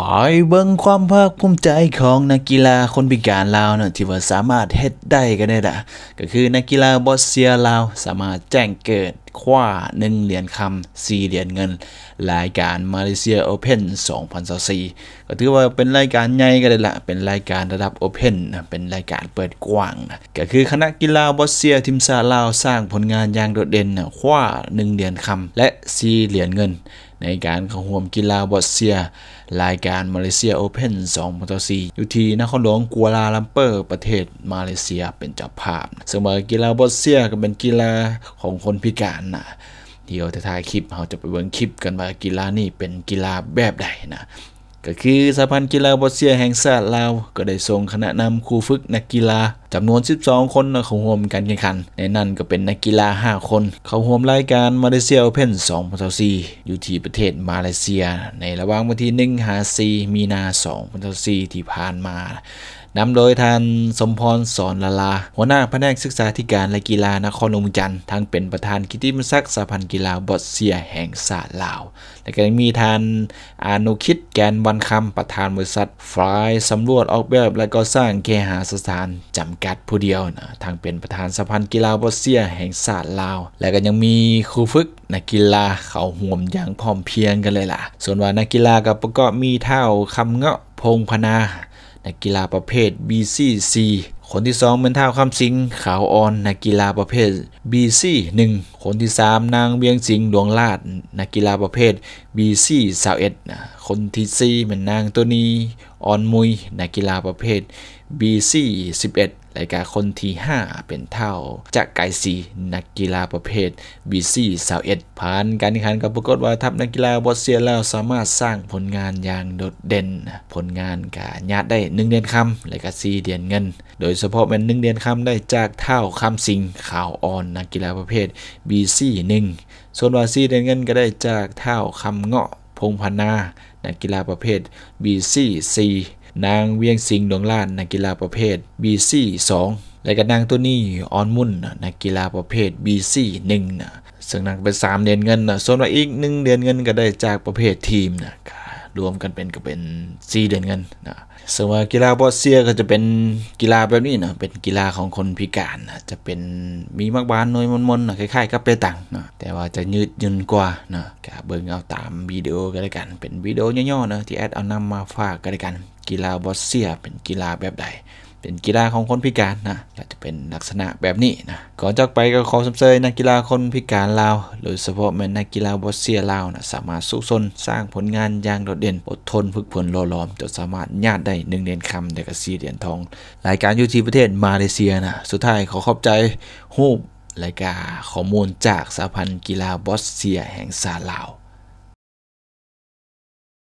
ป่เบิ้งความภาคภูมิใจของนักกีฬาคนพิการลาวเนี่ยที่ว่าสามารถเฮ็ดได้กันได้ละก็คือ นักกีฬาบอสเซียลาว สามารถแจ้งเกิดคว้า1เหรียญคำ4เหรียญเงินรายการมาเลเซียโอเพน2024ก็ถือว่าเป็นรายการใหญ่กันเลยละเป็นรายการระดับโอเพนนเป็นรายการเปิดกว้าง ก็คือคณะกีฬาบอสเซียทิมซาลาว สร้างผลงานอย่างโดดเด่นคว้า1เหรียญคำและ4เหรียญเงิน ในการข้าวมกีฬาบอสเซีย รายการมาเลเซียโอเพน2024อยู่ที่นครหลวงกัวลาลัมเปอร์ ประเทศมาเลเซียเป็นเจ้าภาพ เสมอ กีฬาบอสเซียก็เป็นกีฬาของคนพิการันนะเดี๋ยวจะถ่ายคลิปเราจะไปเบิ่งคลิปกันว่ากีฬานี่เป็นกีฬาแบบใดนะก็คือสาพันธ์กีฬาบอสเซียแห่งชาติลาว ก็ได้ส่งคณะนำครูฝึกนักกีฬาจำนวน 12 คนเข้าร่วมการแข่งขันในนั้นก็เป็นนักกีฬา 5 คน เข้าร่วมรายการมาเลเซียโอเพ่น2024อยู่ที่ประเทศมาเลเซีย ในระหว่างวันที่1หา4มีนา2024ที่ผ่านมานำโดยท่านสมพรสอนลาลา หัวหน้าแผนกศึกษาธิการและกีฬานครนมจันทร์ทั้งเป็นประธานกิติมศักดิ์สาพันกีฬาบอสเซียแห่งสาลาว และก็ยังมีท่านอานุคิดแกนวันคำประธานบริษัทฟลายสำรวจ ออกแบบ และก็สร้างเคหาสถานจำกัดผู้เดียวนะทั้งเป็นประธานสาพันกีฬาบอสเซียแห่งสาลาว และก็ยังมีครูฝึกนักกีฬาเขาห่วมอย่างพร้อมเพียงกันเลยล่ะส่วนว่านักกีฬากับประกอบมีเท่าคำเงาะพงพนานักกีฬาประเภท BCC คนที่ 2เป็นท้าวคำสิงขาวอ่อนนักกีฬาประเภท BC 1คนที่ 3 นางเวียงสิงดวงลาดนักกีฬาประเภท BC 21คนที่ 4 เป็นนางตัวนี้อ่อนมุยนักกีฬาประเภท BC 11รายการคนที่ 5 เป็นเท่าจากไกซีนักกีฬาประเภทบีซีสาวเอ็ดผ่านการแข่งขันกับปรากฏว่าทัพนักกีฬาบอสเซียแล้วสามารถสร้างผลงานอย่างโดดเด่นผลงานกาญาติได้ 1 เดือนคำรายการซีเดือนเงิน โดยเฉพาะเป็น1 เดือนคำได้จากเท่าคำสิงข่าวอ่อนนักกีฬาประเภทบีซีหนึ่งส่วนวาซีเดือนเงินก็ได้จากเท่าคำเงาะ พงพนา นักกีฬาประเภทบีซีซีนางเวียงสิงห์ดวงล้านนักกีฬาประเภท BC 2และก็นางตัวนี้ออนมุ่นนักกีฬาประเภท BC 1นะซึ่งนางเป็น 3 เดือนเงินนะส่วนว่าอีก 1 เดือนเงินก็ได้จากประเภททีมนะ รวมกันเป็นก็เป็น4เดือนเงินนะส่วนว่ากีฬาบอสเซียก็จะเป็นกีฬาแบบนี้นะ เป็นกีฬาของคนพิการนะ จะเป็นมีมากบานน้อยมนมนะคล้ายๆ กับเปตังนะแต่ว่าจะยืดยืนกว่านะเบิ่งเอาตามวิดีโอก็ไล้กัน เป็นวิดีโอย่อๆนะที่แอดเอานำมาฝากก็ไล้กันกีฬาบอสเซียเป็นกีฬาแบบใด เป็นกีฬาของคนพิการนะและจะเป็นลักษณะแบบนี้นะก่อนจากไปก็ขอสมเสยนักกีฬาคนพิการลาว โดยเฉพาะแม่นักกีฬาบอสเซียลาวนะสามารถสู้ซนสร้างผลงานอย่างโดดเด่นอดทน ฝึกฝนรอล้อมจนสามารถญาติได้หนึ่งเหรียญคำเด็ก็สี่เหรียญทองรายการยูที ประเทศมาเลเซียนะสุดท้าย ขอขอบใจฮูบรายการข้อมูล จากสหพันธ์กีฬาบอสเซียแห่งซาลาว